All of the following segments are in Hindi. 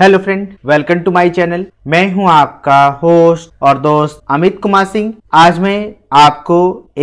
hello friend welcome to my channel मैं हूं आपका होस्ट और दोस्त अमित कुमार सिंह आज मैं आपको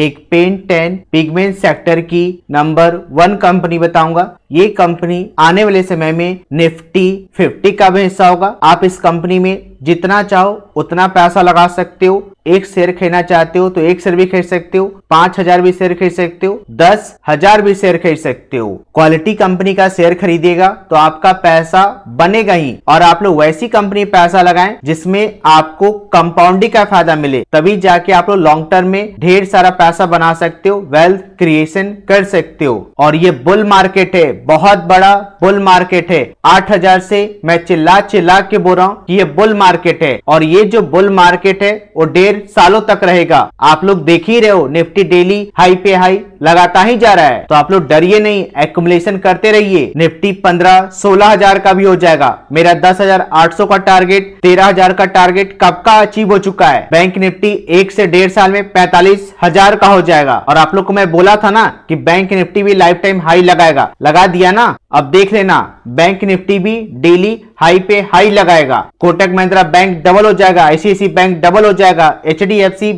एक पेन टेन पिगमेंट सेक्टर की नंबर वन कंपनी बताऊंगा ये कंपनी आने वाले समय में निफ्टी फिफ्टी का भी हिस्सा होगा आप इस कंपनी में जितना चाहो उतना पैसा लगा सकते हो एक शेयर खरीदना चाहते हो तो एक शेयर भी खरीद सकते हो पांच हजार भी शेयर खरीद सकते हो दस हजार भी शेयर खरीद सकते हो क्वालिटी कंपनी का शेयर खरीदेगा तो आपका पैसा बनेगा ही और आप लोग वैसी कंपनी पैसा लगाएं जिसमें आपको कंपाउंडिंग का फायदा मिले तभी जाके आप लोग लॉन्ग टर्म में ढेर सारा पैसा बना सकते हो वेल्थ क्रिएशन कर सकते हो और ये बुल मार्केट है बहुत बड़ा बुल मार्केट है 8000 से मैं चिल्ला चिल्ला के बोल रहा हूँ ये बुल मार्केट है और ये जो बुल मार्केट है वो डेढ़ सालों तक रहेगा आप लोग देख ही रहे हो निफ्टी डेली हाई पे हाई लगाता ही जा रहा है तो आप लोग डरिए नहीं एकुमुलेशन करते रहिए निफ्टी पंद्रह सोलह हजार का भी हो जाएगा मेरा दस हजार आठ सौ का टारगेट तेरह हजार का टारगेट कब का अचीव हो चुका है बैंक निफ्टी एक से डेढ़ साल में पैंतालीस हजार का हो जाएगा और आप लोग को मैं बोला था ना कि बैंक निफ्टी भी लाइफ टाइम हाई लगाएगा लगा दिया ना अब देख लेना बैंक निफ्टी भी डेली हाई पे हाई लगाएगा कोटक महिंद्रा बैंक डबल हो जाएगा आईसीआईसी बैंक डबल हो जाएगा एच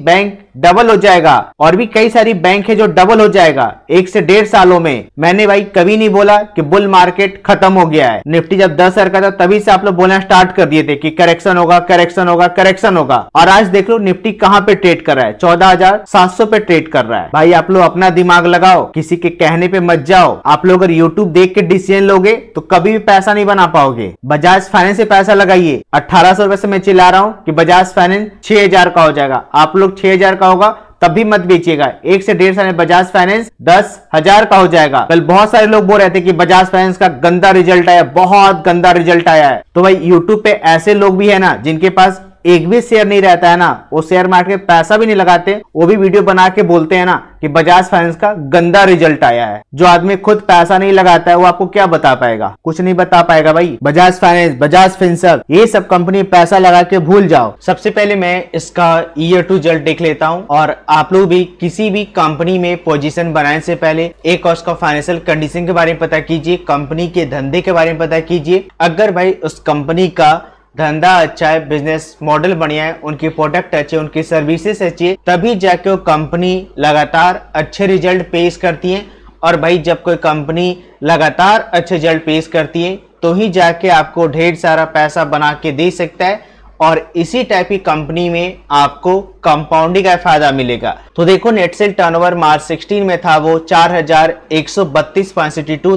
बैंक डबल हो जाएगा और भी कई सारी बैंक है जो डबल हो जाएगा एक से डेढ़ सालों में मैंने भाई कभी नहीं बोला कि बुल मार्केट खत्म हो गया है निफ्टी जब दस हजार का था तभी से आप लोग बोलना स्टार्ट कर दिए थे कि करेक्शन होगा करेक्शन होगा करेक्शन होगा और आज देख लो निफ्टी कहाँ पे ट्रेड कर रहा है चौदह हजार सात सौ पे ट्रेड कर रहा है भाई आप लोग अपना दिमाग लगाओ किसी के कहने पे मत जाओ आप लोग अगर यूट्यूब देख के डिसीजन लोगे तो कभी कभी भी पैसा नहीं बना पाओगे बजाज फाइनेंस से पैसा लगाइए अठारह सौ से मैं चिल्ला रहा हूँ कि बजाज फाइनेंस छह हजार का हो जाएगा आप लोग छह हजार का होगा तब भी मत बेचिएगा एक से डेढ़ साल में बजाज फाइनेंस दस हजार का हो जाएगा कल बहुत सारे लोग बोल रहे थे कि बजाज फाइनेंस का गंदा रिजल्ट आया बहुत गंदा रिजल्ट आया है तो भाई यूट्यूब पे ऐसे लोग भी है ना जिनके पास एक भी शेयर नहीं रहता है ना वो शेयर मार्केट पैसा भी नहीं लगाते वो भी वीडियो बना के बोलते हैं ना कि बजाज फाइनेंस का गंदा रिजल्ट आया है जो आदमी खुद पैसा नहीं लगाता है वो आपको क्या बता पाएगा कुछ नहीं बता पाएगा भाई बजाज फाइनेंस बजाज फिंसर ये सब कंपनी पैसा लगा के भूल जाओ सबसे पहले मैं इसका ईयर टू रिजल्ट देख लेता हूँ और आप लोग भी किसी भी कंपनी में पोजिशन बनाने से पहले एक और उसका फाइनेंशियल कंडीशन के बारे में पता कीजिए कंपनी के धंधे के बारे में पता कीजिए अगर भाई उस कंपनी का धंधा अच्छा है बिजनेस मॉडल बढ़िया है उनकी प्रोडक्ट अच्छे उनकी सर्विसेस अच्छी है तभी जाके वो कंपनी लगातार अच्छे रिजल्ट पेश करती है और भाई जब कोई कंपनी लगातार अच्छे रिजल्ट पेश करती है तो ही जाके आपको ढेर सारा पैसा बना के दे सकता है और इसी टाइप की कंपनी में आपको कंपाउंडिंग का फायदा मिलेगा तो देखो नेट सेल टर्नओवर मार्च 16 में था वो चार हजार एक सौ बत्तीस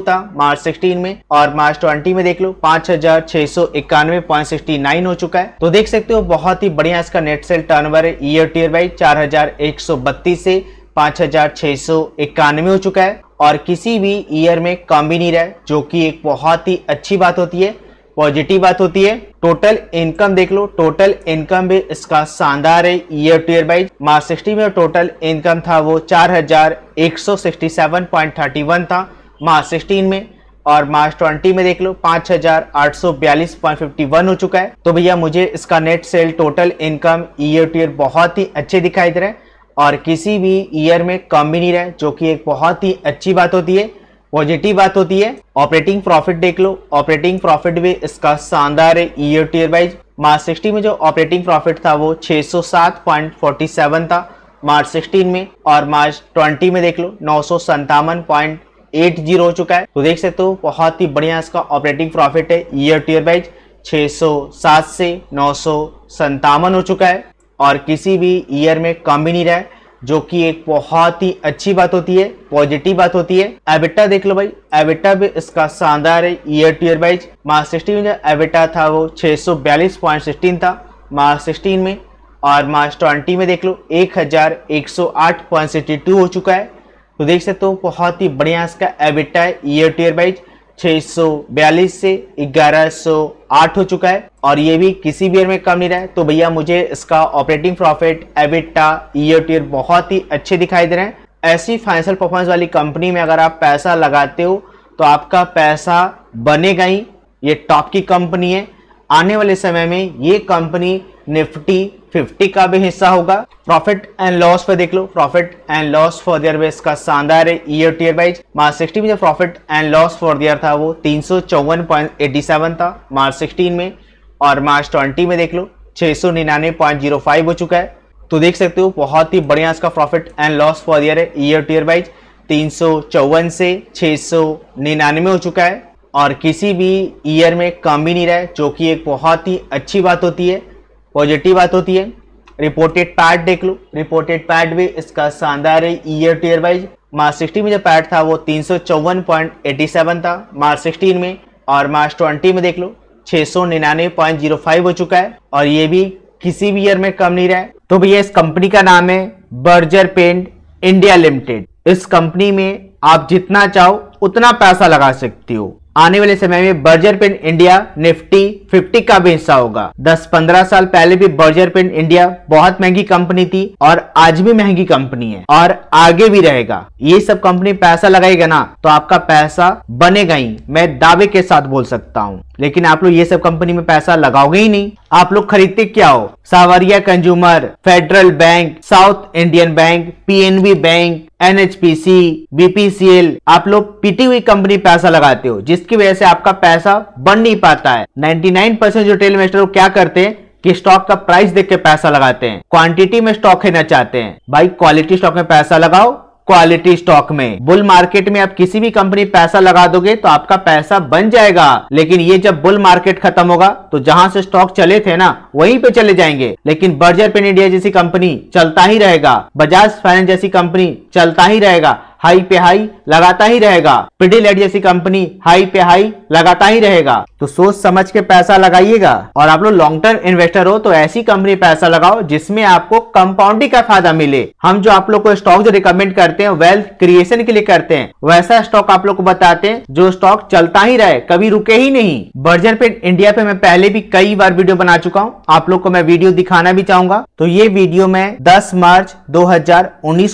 था मार्च 16 में और मार्च 20 में देख लो पांच हजार छह सौ इक्यानवे पॉइंट सिक्सटी नाइन हो चुका है तो देख सकते हो बहुत ही बढ़िया इसका नेट सेल ओवर है ईयर टीयर बाई चार हजार एक सौ बत्तीस से पांच हजार छह सौ इक्यानवे हो चुका है और किसी भी ईयर में कम भी नहीं रहा जो कि एक बहुत ही अच्छी बात होती है पॉजिटिव बात होती है टोटल इनकम देख लो टोटल इनकम भी इसका शानदार है year to year wise March sixty में टोटल इनकम था वो चार हजार एक सौ sixty seven point thirty one था मार्च सिक्सटीन में और मार्च ट्वेंटी में देख लो पांच हजार आठ सौ बयालीस पॉइंट फिफ्टी वन हो चुका है तो भैया मुझे इसका net sale total income year to year बहुत ही अच्छे दिखाई दे रहे हैं और किसी भी ईयर में कम भी नहीं रहे जो कि एक बहुत ही अच्छी बात होती है पॉजिटिव बात होती है ऑपरेटिंग प्रॉफिट देख लो ऑपरेटिंग प्रॉफिट भी इसका शानदार है year to year wise March sixteen में जो ऑपरेटिंग प्रॉफिट था वो 607.47 था मार्च सिक्सटीन में और मार्च ट्वेंटी में देख लो नौ हो चुका है तो देख सकते हो बहुत ही बढ़िया इसका ऑपरेटिंग प्रॉफिट है ईयर टू ईयर वाइज 607 से नौ हो चुका है और किसी भी ईयर में कम भी नहीं रहा है जो कि एक बहुत ही अच्छी बात होती है पॉजिटिव बात होती है एबिटा देख लो भाई एबिटा भी इसका शानदार है year to year wise March sixteen में जो एबिटा था वो सौ बयालीस पॉइंट सिक्सटीन था मार्च सिक्सटीन में और मार्च ट्वेंटी में देख लो एक एक हजार सौ आठ पॉइंट टू हो चुका है तो देख सकते हो बहुत ही बढ़िया इसका एबिटा है ईयर टू ईयर वाइज 642 से 1108 हो चुका है और ये भी किसी भी ईयर में कम नहीं रहा है तो भैया मुझे इसका operating profit EBITDA year year बहुत ही अच्छे दिखाई दे रहे हैं ऐसी फाइनेंशियल परफॉर्मेंस वाली कंपनी में अगर आप पैसा लगाते हो तो आपका पैसा बनेगा ही ये टॉप की कंपनी है आने वाले समय में ये कंपनी निफ्टी 50 का भी हिस्सा होगा प्रॉफिट एंड लॉस पर देख लो profit and loss for the year base का शानदार है ईयर टीयर वाइज मार्च 16 में जो profit and loss for the year था वो तीन था मार्च 16 में और मार्च 20 में देख लो 699.05 हो चुका है तो देख सकते हो बहुत ही बढ़िया इसका profit and loss for the year है ईयर टीयर वाइज तीन से छः हो चुका है और किसी भी ईयर में कम भी नहीं रहे जो कि एक बहुत ही अच्छी बात होती है पॉजिटिव बात होती है रिपोर्टेड पैट देख लो रिपोर्टेड पैट भी इसका शानदार है year to year wise March sixteen में जो पैट था वो तीन था मार्च सिक्सटीन में और मार्च ट्वेंटी में देख लो छह हो चुका है और ये भी किसी भी ईयर में कम नहीं रहा है तो भैया इस कंपनी का नाम है बर्जर पेंट इंडिया लिमिटेड इस कंपनी में आप जितना चाहो उतना पैसा लगा सकती हो आने वाले समय में बर्जर पेंट इंडिया निफ्टी 50 का भी हिस्सा होगा 10-15 साल पहले भी बर्जर पेंट इंडिया बहुत महंगी कंपनी थी और आज भी महंगी कंपनी है और आगे भी रहेगा ये सब कंपनी पैसा लगाएगा ना तो आपका पैसा बनेगा ही मैं दावे के साथ बोल सकता हूँ लेकिन आप लोग ये सब कंपनी में पैसा लगाओगे ही नहीं आप लोग खरीदते क्या हो Sawariya consumer Federal bank South Indian bank PNB bank NHPC BPCL आप लोग पीटी हुई कंपनी पैसा लगाते हो जिसकी वजह से आपका पैसा बन नहीं पाता है नाइन परसेंट रिटेल मेस्टर क्या करते हैं कि स्टॉक का प्राइस देख के पैसा लगाते हैं क्वांटिटी में स्टॉक खेना चाहते हैं भाई क्वालिटी स्टॉक में पैसा लगाओ क्वालिटी स्टॉक में बुल मार्केट में आप किसी भी कंपनी पैसा लगा दोगे तो आपका पैसा बन जाएगा लेकिन ये जब बुल मार्केट खत्म होगा तो जहां से स्टॉक चले थे ना वहीं पे चले जाएंगे लेकिन बर्जर पेन इंडिया जैसी कंपनी चलता ही रहेगा बजाज फाइनेंस जैसी कंपनी चलता ही रहेगा हाई पे हाई लगाता ही रहेगा पिडीलेट जैसी कंपनी हाई पे हाई लगाता ही रहेगा तो सोच समझ के पैसा लगाइएगा और आप लोग लॉन्ग टर्म इन्वेस्टर हो तो ऐसी कंपनी पैसा लगाओ जिसमें आपको कंपाउंडिंग का फायदा मिले हम जो आप लोग को स्टॉक जो रिकमेंड करते हैं वेल्थ क्रिएशन के लिए करते हैं वैसा स्टॉक आप लोग को बताते हैं जो स्टॉक चलता ही रहे कभी रुके ही नहीं बर्जन पे इंडिया पे मैं पहले भी कई बार वीडियो बना चुका हूँ आप लोग को मैं वीडियो दिखाना भी चाहूंगा तो ये वीडियो मैं दस मार्च दो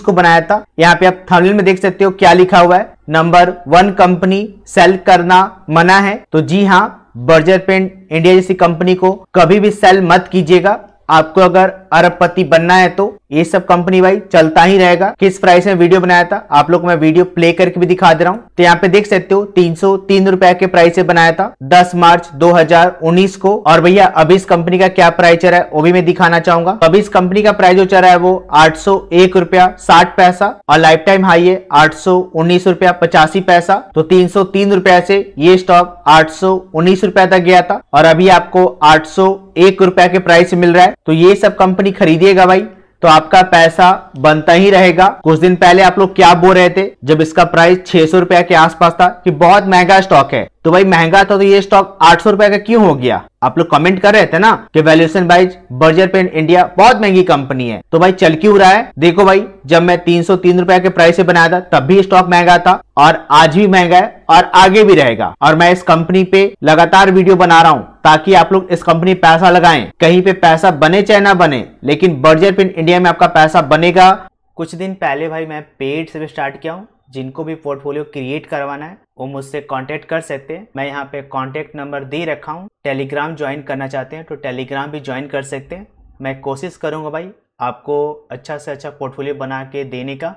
को बनाया था यहाँ पे आप थर्मिल में देख देख सकते हो क्या लिखा हुआ है नंबर वन कंपनी सेल करना मना है तो जी हाँ बर्जर पेंट इंडिया जैसी कंपनी को कभी भी सेल मत कीजिएगा आपको अगर अरबपति बनना है तो ये सब कंपनी भाई चलता ही रहेगा किस प्राइस में वीडियो बनाया था आप लोग मैं वीडियो प्ले करके भी दिखा दे रहा हूँ तो यहाँ पे देख सकते हो तीन सौ तीन रुपए के प्राइस से बनाया था 10 मार्च 2019 को और भैया अभी इस कंपनी का क्या प्राइस चल रहा है वो भी मैं दिखाना चाहूंगा तो अभी इस कंपनी का प्राइस जो चल रहा है वो आठ सौ एक रुपया साठ पैसा और लाइफ टाइम हाई है आठ सौ उन्नीस रुपया पचासी पैसा तो तीन सौ तीन रुपया से ये स्टॉक आठ सौ उन्नीस रुपया तक गया था और अभी आपको आठ सौ एक रुपया के प्राइस मिल रहा है तो ये सब कंपनी कंपनी खरीदिएगा भाई तो आपका पैसा बनता ही रहेगा कुछ दिन पहले आप लोग क्या बोल रहे थे जब इसका प्राइस छह सौ रुपया के आसपास था कि बहुत महंगा स्टॉक है तो भाई महंगा था तो ये स्टॉक आठ सौ रुपया का क्यों हो गया आप लोग कमेंट कर रहे थे ना कि valuation wise Berger paint India बहुत महंगी कंपनी है तो भाई चल क्यों रहा है देखो भाई जब मैं तीन सौ तीन रुपया के प्राइस से बनाया था तब भी स्टॉक महंगा था और आज भी महंगा है और आगे भी रहेगा और मैं इस कंपनी पे लगातार वीडियो बना रहा हूँ ताकि आप लोग इस कंपनी पैसा लगाएं कहीं पे पैसा बने चाहे ना बने लेकिन बर्जर पिन इंडिया में आपका पैसा बनेगा कुछ दिन पहले भाई मैं पेड से भी स्टार्ट किया हूँ जिनको भी पोर्टफोलियो क्रिएट करवाना है वो मुझसे कांटेक्ट कर सकते हैं मैं यहाँ पे कांटेक्ट नंबर दे रखा हूँ टेलीग्राम ज्वाइन करना चाहते हैं तो टेलीग्राम भी ज्वाइन कर सकते हैं मैं कोशिश करूँगा भाई आपको अच्छा से अच्छा पोर्टफोलियो बना के देने का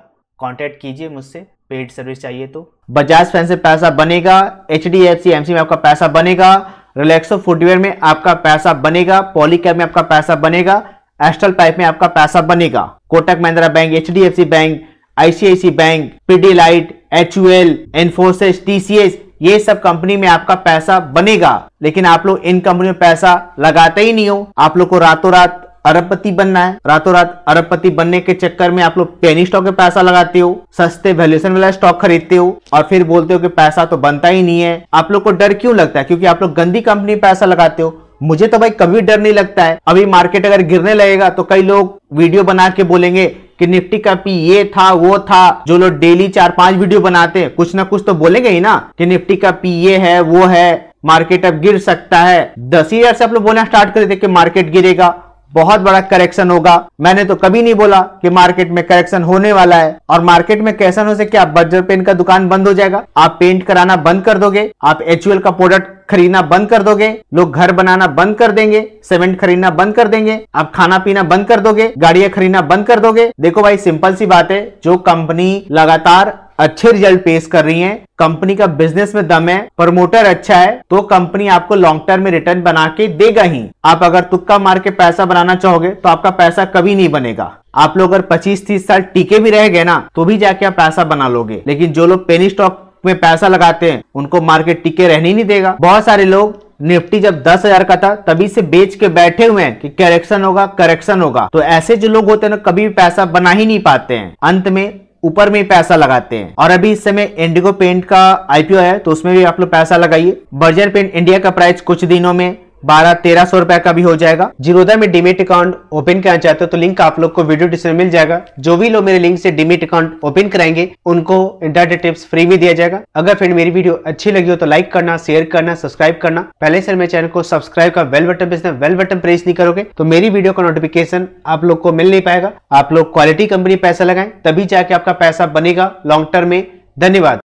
कांटेक्ट कीजिए मुझसे पेड सर्विस चाहिए तो बजाज फैन से पैसा बनेगा एच डी में आपका पैसा बनेगा रिलैक्सो फुटवेयर में आपका पैसा बनेगा पॉलीकैप में आपका पैसा बनेगा एस्ट्रल पाइप में आपका पैसा बनेगा Kotak Mahindra bank H bank ICICI bank Pidilite एच इन्फोसिस टीसीएस ये सब कंपनी में आपका पैसा बनेगा लेकिन आप लोग इन कंपनी में पैसा लगाते ही नहीं हो आप लोग को रातों रात अरबपति बनना है रातों रात अरबपति बनने के चक्कर में आप लोग पेनी स्टॉक में पैसा लगाते हो सस्ते वैल्यूएशन वाला स्टॉक खरीदते हो और फिर बोलते हो कि पैसा तो बनता ही नहीं है आप लोग को डर क्यों लगता है क्योंकि आप लोग गंदी कंपनी पैसा लगाते हो मुझे तो भाई कभी डर नहीं लगता है अभी मार्केट अगर गिरने लगेगा तो कई लोग वीडियो बना के बोलेंगे कि निफ्टी का पी ये था वो था जो लोग डेली चार पांच वीडियो बनाते हैं कुछ ना कुछ तो बोलेंगे ही ना कि निफ्टी का पी ये है वो है मार्केट अब गिर सकता है दस ही हजार से आप लोग बोलना स्टार्ट कर देते कि मार्केट गिरेगा बहुत बड़ा करेक्शन होगा मैंने तो कभी नहीं बोला कि मार्केट में करेक्शन होने वाला है और मार्केट में कैसा हो सके आप बर्जर पेंट का दुकान बंद हो जाएगा आप पेंट कराना बंद कर दोगे आप एच का प्रोडक्ट खरीदना बंद कर दोगे लोग घर बनाना बंद कर देंगे सीमेंट खरीदना बंद कर देंगे आप खाना पीना बंद कर दोगे गाड़ियां खरीदना बंद कर दोगे देखो भाई सिंपल सी बात है जो कंपनी लगातार अच्छे रिजल्ट पेश कर रही हैं कंपनी का बिजनेस में दम है प्रमोटर अच्छा है तो कंपनी आपको लॉन्ग टर्म में रिटर्न बना के देगा ही आप अगर तुक्का मार के पैसा बनाना चाहोगे तो आपका पैसा कभी नहीं बनेगा आप लोग अगर 25-30 साल टीके भी रह गए ना तो भी जाके आप पैसा बना लोगे लेकिन जो लोग पेनी स्टॉक में पैसा लगाते हैं उनको मार्केट टिके रहने नहीं देगा बहुत सारे लोग निफ्टी जब दस हजार का था तभी से बेच के बैठे हुए हैं कि करेक्शन होगा करेक्शन होगा तो ऐसे जो लोग होते हैं ना कभी भी पैसा बना ही नहीं पाते हैं अंत में ऊपर में पैसा लगाते हैं और अभी इस समय इंडिगो पेंट का आईपीओ है तो उसमें भी आप लोग पैसा लगाइए बर्जर पेंट इंडिया का प्राइस कुछ दिनों में बारह तेरह सौ रुपए का भी हो जाएगा जिरोदा में डिमेट अकाउंट ओपन करना चाहते हो तो लिंक आप लोग को वीडियो डिस्क्रिप्शन मिल जाएगा जो भी लोग मेरे लिंक से डिमेट अकाउंट ओपन कराएंगे उनको इंटरनेट टिप्स फ्री में दिया जाएगा अगर फ्रेंड मेरी वीडियो अच्छी लगी हो तो लाइक करना शेयर करना सब्सक्राइब करना पहले से मेरे चैनल को सब्सक्राइब का bell button press bell button press नहीं करोगे तो मेरी वीडियो का नोटिफिकेशन आप लोग को मिल नहीं पाएगा आप लोग क्वालिटी कंपनी पैसा लगाए तभी जाके आपका पैसा बनेगा लॉन्ग टर्म में धन्यवाद